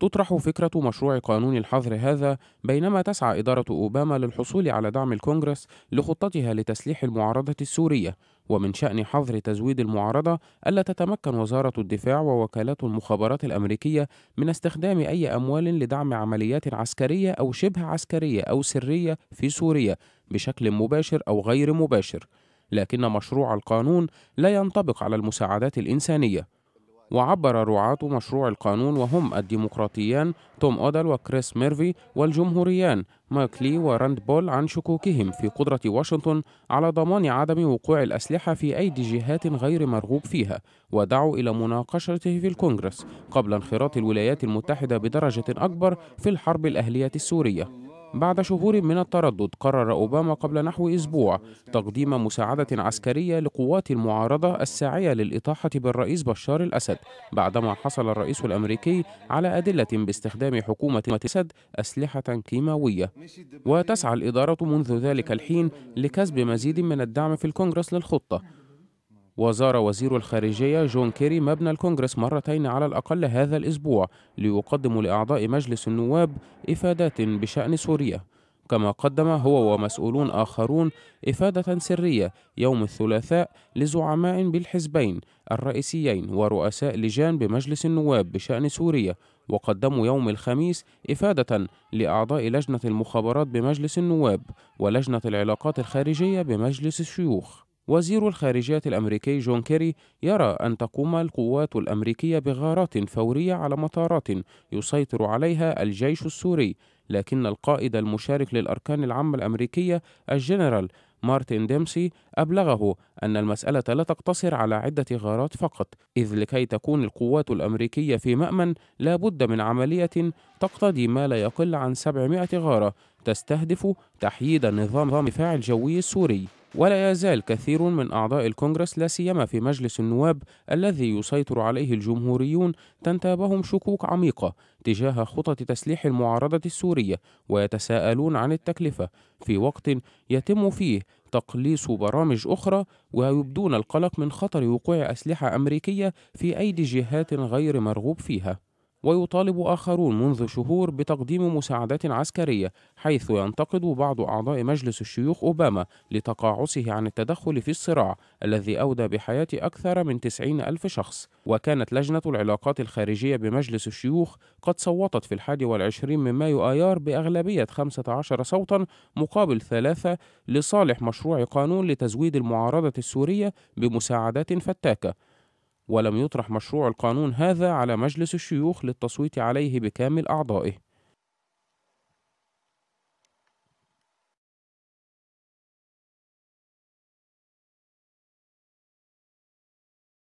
تطرح فكرة مشروع قانون الحظر هذا بينما تسعى إدارة أوباما للحصول على دعم الكونغرس لخطتها لتسليح المعارضة السورية ومن شأن حظر تزويد المعارضة ألا تتمكن وزارة الدفاع ووكالات المخابرات الأمريكية من استخدام أي أموال لدعم عمليات عسكرية أو شبه عسكرية أو سرية في سوريا بشكل مباشر أو غير مباشر لكن مشروع القانون لا ينطبق على المساعدات الإنسانية وعبر رعاة مشروع القانون وهم الديمقراطيان توم أودل وكريس ميرفي والجمهوريان مايك لي وراند بول عن شكوكهم في قدرة واشنطن على ضمان عدم وقوع الأسلحة في أيدي جهات غير مرغوب فيها ودعوا إلى مناقشته في الكونغرس قبل انخراط الولايات المتحدة بدرجة أكبر في الحرب الأهلية السورية بعد شهور من التردد قرر أوباما قبل نحو أسبوع تقديم مساعدة عسكرية لقوات المعارضة الساعية للإطاحة بالرئيس بشار الأسد بعدما حصل الرئيس الأمريكي على أدلة باستخدام حكومة الأسد أسلحة كيماوية وتسعى الإدارة منذ ذلك الحين لكسب مزيد من الدعم في الكونغرس للخطة وزار وزير الخارجية جون كيري مبنى الكونغرس مرتين على الأقل هذا الأسبوع ليقدم لأعضاء مجلس النواب إفادات بشأن سوريا كما قدم هو ومسؤولون آخرون إفادة سرية يوم الثلاثاء لزعماء بالحزبين الرئيسيين ورؤساء لجان بمجلس النواب بشأن سوريا وقدموا يوم الخميس إفادة لأعضاء لجنة المخابرات بمجلس النواب ولجنة العلاقات الخارجية بمجلس الشيوخ وزير الخارجية الأمريكي جون كيري يرى أن تقوم القوات الأمريكية بغارات فورية على مطارات يسيطر عليها الجيش السوري، لكن القائد المشارك للأركان العامة الأمريكية الجنرال مارتن ديمسي أبلغه أن المسألة لا تقتصر على عدة غارات فقط، إذ لكي تكون القوات الأمريكية في مأمن لا بد من عملية تقتضي ما لا يقل عن 700 غارة تستهدف تحييد النظام الدفاع الجوي السوري. ولا يزال كثير من أعضاء الكونغرس لا سيما في مجلس النواب الذي يسيطر عليه الجمهوريون تنتابهم شكوك عميقة تجاه خطط تسليح المعارضة السورية ويتساءلون عن التكلفة في وقت يتم فيه تقليص برامج أخرى ويبدون القلق من خطر وقوع أسلحة أمريكية في أيدي جهات غير مرغوب فيها ويطالب آخرون منذ شهور بتقديم مساعدات عسكرية حيث ينتقد بعض أعضاء مجلس الشيوخ أوباما لتقاعسه عن التدخل في الصراع الذي أودى بحياة أكثر من 90 ألف شخص وكانت لجنة العلاقات الخارجية بمجلس الشيوخ قد صوتت في الحادي والعشرين من مايو آيار بأغلبية 15 صوتا مقابل ثلاثة لصالح مشروع قانون لتزويد المعارضة السورية بمساعدات فتاكة ولم يطرح مشروع القانون هذا على مجلس الشيوخ للتصويت عليه بكامل أعضائه